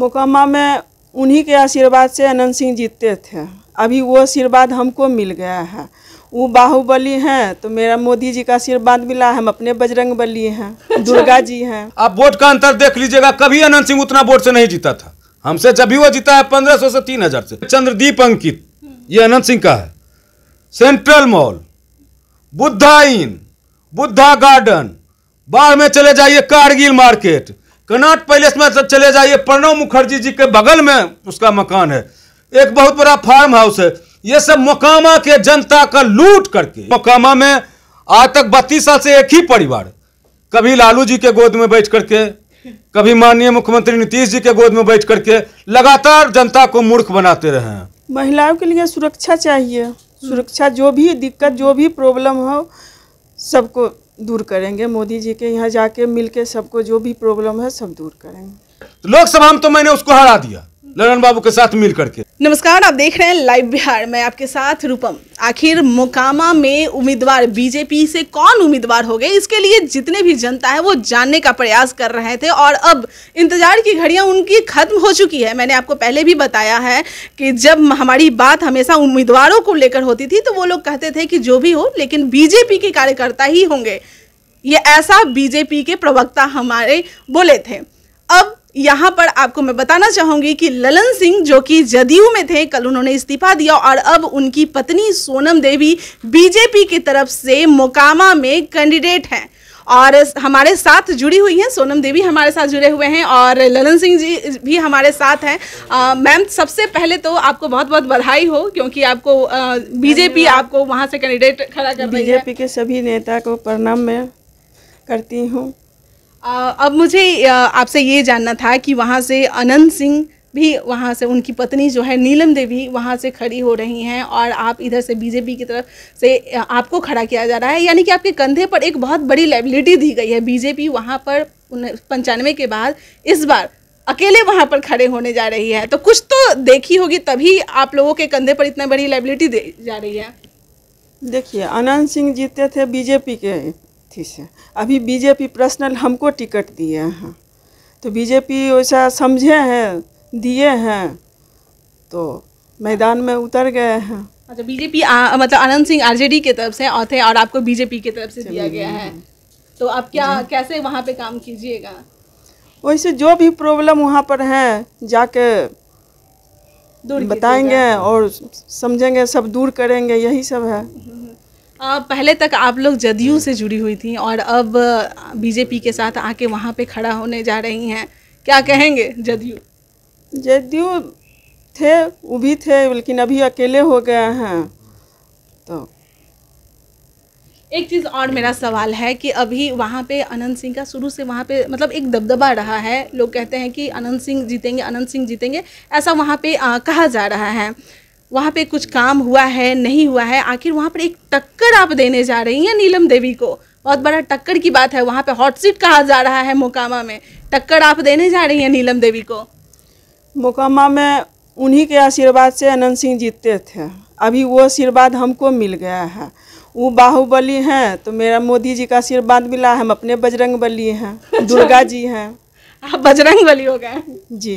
मोकामा में उन्हीं के आशीर्वाद से अनंत सिंह जीतते थे अभी वो आशीर्वाद हमको मिल गया है वो बाहुबली हैं तो मेरा मोदी जी का आशीर्वाद मिला हम अपने बजरंग बली हैं अच्छा। दुर्गा जी हैं आप वोट का अंतर देख लीजिएगा कभी अनंत सिंह उतना वोट से नहीं जीता था हमसे जब भी वो जीता है पंद्रह सौ से तीन हजार से चंद्रदीप अंकित ये अनंत सिंह का है central mall Buddha inn Buddha garden Barh में चले जाइए कारगिल मार्केट कनाट पैलेस में चले जाइए प्रणव मुखर्जी जी के बगल में उसका मकान है एक बहुत बड़ा फार्म हाउस है ये सब मोकामा के जनता का लूट करके मोकामा में आज तक बत्तीस साल से एक ही परिवार कभी लालू जी के गोद में बैठ करके कभी माननीय मुख्यमंत्री नीतीश जी के गोद में बैठ करके लगातार जनता को मूर्ख बनाते रहे हैं महिलाओं के लिए सुरक्षा चाहिए सुरक्षा जो भी दिक्कत जो भी प्रॉब्लम हो सबको दूर करेंगे मोदी जी के यहाँ जाके मिलके सबको जो भी प्रॉब्लम है सब दूर करेंगे लोकसभा में तो मैंने उसको हरा दिया ललन बाबू के साथ मिल करके नमस्कार आप देख रहे हैं लाइव बिहार मैं आपके साथ रूपम आखिर मोकामा में उम्मीदवार बीजेपी से कौन उम्मीदवार हो गए इसके लिए जितने भी जनता है वो जानने का प्रयास कर रहे थे और अब इंतजार की घड़ियां उनकी खत्म हो चुकी है मैंने आपको पहले भी बताया है कि जब हमारी बात हमेशा उम्मीदवारों को लेकर होती थी तो वो लोग कहते थे कि जो भी हो लेकिन बीजेपी के कार्यकर्ता ही होंगे ये ऐसा बीजेपी के प्रवक्ता हमारे बोले थे अब यहाँ पर आपको मैं बताना चाहूंगी कि ललन सिंह जो कि जदयू में थे कल उन्होंने इस्तीफा दिया और अब उनकी पत्नी सोनम देवी बीजेपी की तरफ से मोकामा में कैंडिडेट हैं और हमारे साथ जुड़ी हुई हैं सोनम देवी हमारे साथ जुड़े हुए हैं और ललन सिंह जी भी हमारे साथ हैं मैम सबसे पहले तो आपको बहुत बहुत बधाई हो क्योंकि आपको आ, बीजेपी आपको वहाँ से कैंडिडेट खड़ा कर बीजेपी के सभी नेता को प्रणाम मैं करती हूँ अब मुझे आपसे ये जानना था कि वहाँ से अनंत सिंह भी वहाँ से उनकी पत्नी जो है नीलम देवी वहाँ से खड़ी हो रही हैं और आप इधर से बीजेपी की तरफ से आपको खड़ा किया जा रहा है यानी कि आपके कंधे पर एक बहुत बड़ी लाइबिलिटी दी गई है बीजेपी वहाँ पर पंचानवे के बाद इस बार अकेले वहाँ पर खड़े होने जा रही है तो कुछ तो देखी होगी तभी आप लोगों के कंधे पर इतना बड़ी लाइबिलिटी दी जा रही है देखिए अनंत सिंह जीते थे बीजेपी के अथी से अभी बीजेपी पर्सनल हमको टिकट दिए हैं तो बीजेपी वैसा समझे हैं दिए हैं तो मैदान में उतर गए हैं अच्छा बीजेपी मतलब आनंद सिंह आरजेडी की तरफ से और थे और आपको बीजेपी की तरफ से दिया गया है तो आप क्या कैसे वहाँ पे काम कीजिएगा वैसे जो भी प्रॉब्लम वहाँ पर है जाके दूर बताएंगे और समझेंगे सब दूर करेंगे यही सब है हम्म। पहले तक आप लोग जदयू से जुड़ी हुई थी और अब बीजेपी के साथ आके वहाँ पे खड़ा होने जा रही हैं क्या कहेंगे जदयू जदयू थे वो भी थे लेकिन अभी अकेले हो गए हैं तो एक चीज़ और मेरा सवाल है कि अभी वहाँ पे अनंत सिंह का शुरू से वहाँ पे मतलब एक दबदबा रहा है लोग कहते हैं कि अनंत सिंह जीतेंगे अनंत सिंह जीतेंगे ऐसा वहाँ पे आ, कहा जा रहा है वहाँ पे कुछ काम हुआ है नहीं हुआ है आखिर वहाँ पर एक टक्कर आप देने जा रही हैं नीलम देवी को बहुत बड़ा टक्कर की बात है वहाँ पे हॉट सीट कहा जा रहा है मोकामा में टक्कर आप देने जा रही हैं नीलम देवी को मोकामा में उन्हीं के आशीर्वाद से अनंत सिंह जीतते थे अभी वो आशीर्वाद हमको मिल गया है वो बाहुबली हैं तो मेरा मोदी जी का आशीर्वाद मिला हम अपने बजरंग बली हैं अच्छा। दुर्गा जी हैं आप बजरंग बली हो गए जी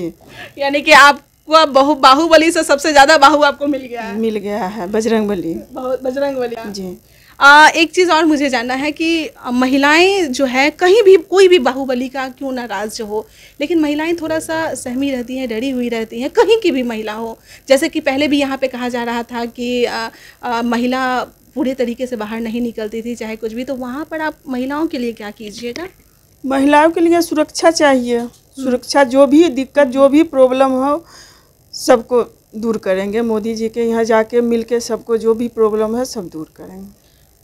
यानी कि आप वह बहु बाहुबली से सबसे ज्यादा बाहु आपको मिल गया है मिल गया है बजरंग बली बजरंग बली जी आ, एक चीज़ और मुझे जानना है कि महिलाएं जो है कहीं भी कोई भी बाहुबली का क्यों ना राज हो लेकिन महिलाएं थोड़ा सा सहमी रहती हैं डरी हुई रहती हैं कहीं की भी महिला हो जैसे कि पहले भी यहाँ पे कहा जा रहा था कि आ, आ, महिला पूरे तरीके से बाहर नहीं निकलती थी चाहे कुछ भी तो वहाँ पर आप महिलाओं के लिए क्या कीजिएगा महिलाओं के लिए सुरक्षा चाहिए सुरक्षा जो भी दिक्कत जो भी प्रॉब्लम हो सबको दूर करेंगे मोदी जी के यहाँ जाके मिल के सबको जो भी प्रॉब्लम है सब दूर करेंगे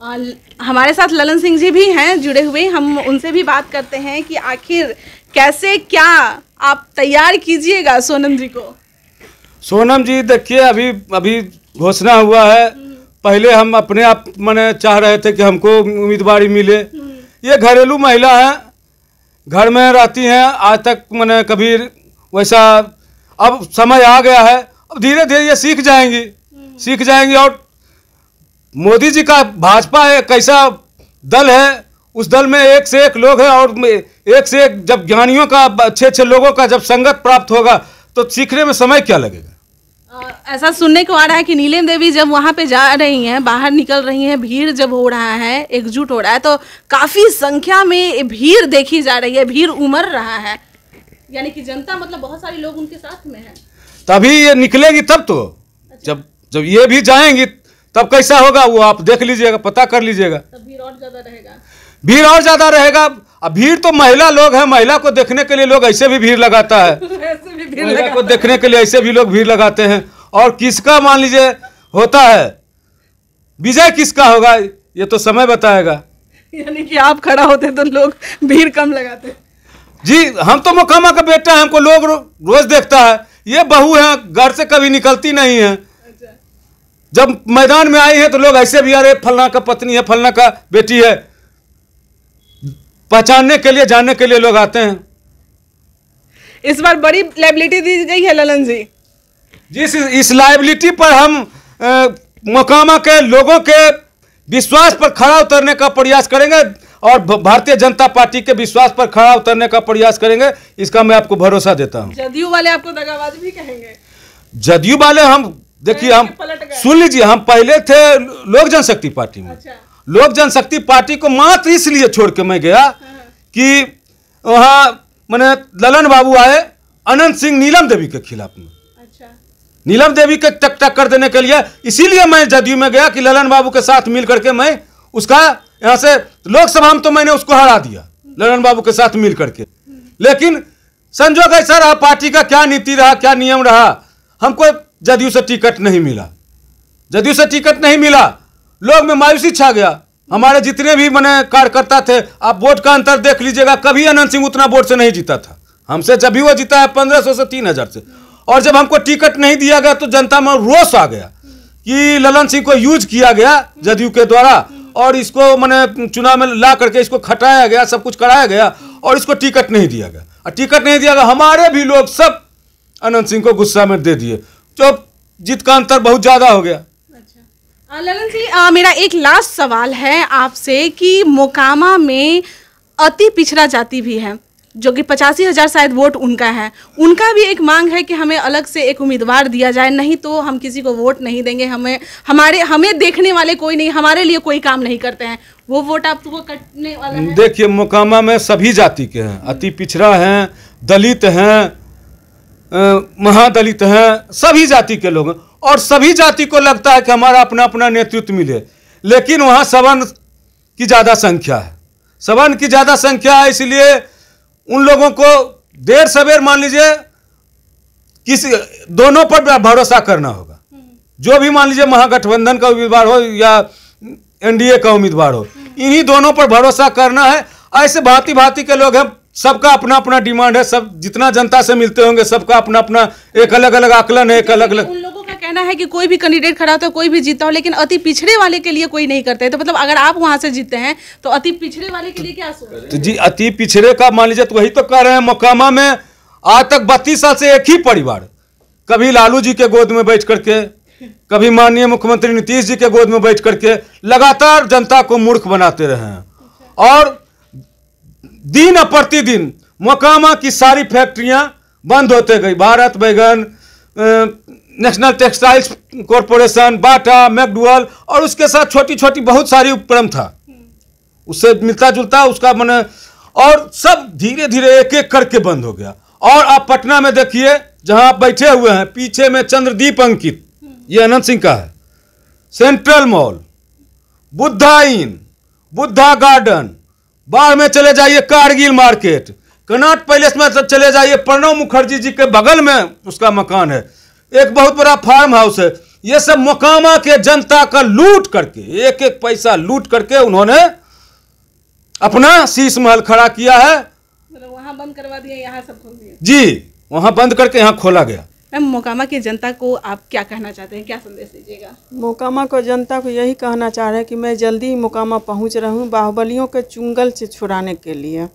आ, हमारे साथ ललन सिंह जी भी हैं जुड़े हुए हम उनसे भी बात करते हैं कि आखिर कैसे क्या आप तैयार कीजिएगा सोनम जी को सोनम जी देखिए अभी अभी घोषणा हुआ है पहले हम अपने आप मैंने चाह रहे थे कि हमको उम्मीदवार मिले ये घरेलू महिला हैं घर में रहती हैं आज तक मैंने कभी वैसा अब समय आ गया है अब धीरे धीरे ये सीख जाएंगी सीख जाएंगी और मोदी जी का भाजपा है कैसा दल है उस दल में एक से एक लोग हैं और एक से एक जब ज्ञानियों का अच्छे अच्छे लोगों का जब संगत प्राप्त होगा तो सीखने में समय क्या लगेगा ऐसा सुनने को आ रहा है कि नीलम देवी जब वहाँ पे जा रही हैं बाहर निकल रही हैं भीड़ जब हो रहा है एकजुट हो रहा है तो काफ़ी संख्या में भीड़ देखी जा रही है भीड़ उमड़ रहा है यानी कि जनता मतलब बहुत सारे लोग उनके साथ में है तभी ये निकलेगी तब तो अच्छा। जब जब ये भी जाएंगी तब कैसा होगा वो आप देख लीजिएगा पता कर लीजिएगा भीड़ और ज्यादा रहेगा भीड़ और ज्यादा रहेगा अब भीड़ तो महिला लोग हैं महिला को देखने के लिए लोग ऐसे भी भीड़ लगाता है ऐसे भी महिला को देखने के लिए ऐसे भी लोग भीड़ लगाते हैं और किसका मान लीजिए होता है विजय किसका होगा ये तो समय बताएगा यानी कि आप खड़ा होते तो लोग भीड़ कम लगाते जी हम तो मोकामा का बेटा है हमको लोग रो, रोज देखता है ये बहू है घर से कभी निकलती नहीं है जब मैदान में आई है तो लोग ऐसे भी अरे फलना का पत्नी है फलना का बेटी है पहचानने के लिए जानने के लिए लोग आते हैं इस बार बड़ी लाइबिलिटी दी गई है ललन जी जिस इस लाइबिलिटी पर हम मोकामा के लोगों के विश्वास पर खड़ा उतरने का प्रयास करेंगे और भारतीय जनता पार्टी के विश्वास पर खड़ा उतरने का प्रयास करेंगे इसका मैं आपको भरोसा देता हूँ जदयू वाले आपको दगाबाज भी कहेंगे जदयू वाले हम देखिए हम सुन लीजिए हम पहले थे लोक जनशक्ति पार्टी में अच्छा। लोक जनशक्ति पार्टी को मात्र इसलिए छोड़ के मैं गया हाँ। कि वहाँ मैंने ललन बाबू आए अनंत सिंह नीलम देवी के खिलाफ में अच्छा। नीलम देवी के टक टक कर देने के लिए इसीलिए मैं जदयू में गया कि ललन बाबू के साथ मिल करके मैं उसका यहाँ से लोकसभा में तो मैंने उसको हरा दिया ललन बाबू के साथ मिल करके लेकिन संजोग ऐसा रहा पार्टी का क्या नीति रहा क्या नियम रहा हमको जदयू से टिकट नहीं मिला जदयू से टिकट नहीं मिला लोग में मायूसी छा गया हमारे जितने भी मैंने कार्यकर्ता थे आप वोट का अंतर देख लीजिएगा कभी अनंत सिंह उतना वोट से नहीं जीता था हमसे जब भी वो जीता है पंद्रह सौ से तीन हजार से और जब हमको टिकट नहीं दिया गया तो जनता में रोष आ गया कि ललन सिंह को यूज किया गया जदयू के द्वारा और इसको मैंने चुनाव में ला करके इसको खटाया गया सब कुछ कराया गया और इसको टिकट नहीं दिया गया और टिकट नहीं दिया गया हमारे भी लोग सब अनंत सिंह को गुस्सा में दे दिए जो तो जीत का अंतर बहुत ज़्यादा हो गया अच्छा ललन सिंह मेरा एक लास्ट सवाल है आपसे कि मोकामा में अति पिछड़ा जाति भी है जो कि पचासी हज़ार शायद वोट उनका है उनका भी एक मांग है कि हमें अलग से एक उम्मीदवार दिया जाए नहीं तो हम किसी को वोट नहीं देंगे हमें हमारे हमें देखने वाले कोई नहीं हमारे लिए कोई काम नहीं करते हैं वो वोट आपको कटने वाला है देखिए मोकामा में सभी जाति के हैं अति पिछड़ा हैं दलित हैं महादलित हैं सभी जाति के लोग और सभी जाति को लगता है कि हमारा अपना अपना नेतृत्व मिले लेकिन वहाँ सवन की ज़्यादा संख्या है सवन की ज़्यादा संख्या है इसलिए उन लोगों को देर सवेर मान लीजिए किसी दोनों पर भरोसा करना होगा हम्म। जो भी मान लीजिए महागठबंधन का उम्मीदवार हो या एनडीए का उम्मीदवार हो हम्म। इन्हीं दोनों पर भरोसा करना है ऐसे भांति भांति के लोग हैं सबका अपना अपना डिमांड है सब जितना जनता से मिलते होंगे सबका अपना अपना एक अलग अलग आकलन है एक अलग अलग कहना है कि कोई भी कैंडिडेट खड़ा होता है कोई भी जीतता हो लेकिन अति पिछड़े वाले के लिए कोई नहीं करते तो मतलब अगर आप वहाँ से जीते हैं तो अति पिछड़े वाले के लिए क्या सोच तो जी अति पिछड़े का मान लीजिए तो वही तो कह रहे हैं मोकामा में आज तक बत्तीस साल से एक ही परिवार कभी लालू जी के गोद में बैठ करके कभी माननीय मुख्यमंत्री नीतीश जी के गोद में बैठ करके लगातार जनता को मूर्ख बनाते रहे हैं और दिन प्रतिदिन मोकामा की सारी फैक्ट्रियां बंद होते गई Bharat wagon national textiles corporation Bata McDowell और उसके साथ छोटी छोटी बहुत सारी उपक्रम था उससे मिलता जुलता उसका मन और सब धीरे धीरे एक एक करके बंद हो गया और आप पटना में देखिए जहां आप बैठे हुए हैं पीछे में चंद्रदीप अंकित ये अनंत सिंह का है central mall Buddha inn Buddha garden बाहर में चले जाइए कारगिल मार्केट कनाट पैलेस में चले जाइए प्रणव मुखर्जी जी के बगल में उसका मकान है एक बहुत बड़ा फार्म हाउस है ये सब मोकामा के जनता का लूट करके एक एक पैसा लूट करके उन्होंने अपना शीश महल खड़ा किया है मतलब वहां बंद करवा दिया यहाँ सब खोल दिया जी वहां बंद करके यहाँ खोला गया मैम मोकामा की जनता को आप क्या कहना चाहते हैं क्या संदेश दीजिएगा मोकामा को जनता को यही कहना चाह रहे हैं कि मैं जल्दी ही मोकामा पहुँच रहा हूँ बाहुबलियों के चुंगल से छुड़ाने के लिए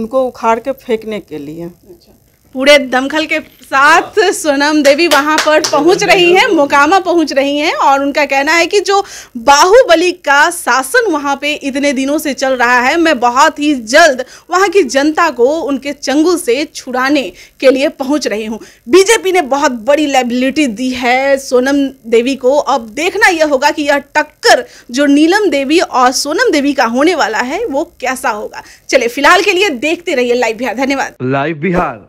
उनको उखाड़ के फेंकने के लिए अच्छा पूरे दमखल के साथ हाँ। सोनम देवी वहां पर पहुंच रही हैं मोकामा पहुंच रही हैं और उनका कहना है कि जो बाहुबली का शासन वहां पे इतने दिनों से चल रहा है मैं बहुत ही जल्द वहां की जनता को उनके चंगुल से छुड़ाने के लिए पहुंच रही हूं बीजेपी ने बहुत बड़ी लाइबिलिटी दी है सोनम देवी को अब देखना यह होगा कि यह टक्कर जो नीलम देवी और सोनम देवी का होने वाला है वो कैसा होगा चले फिलहाल के लिए देखते रहिए लाइव बिहार धन्यवाद लाइव बिहार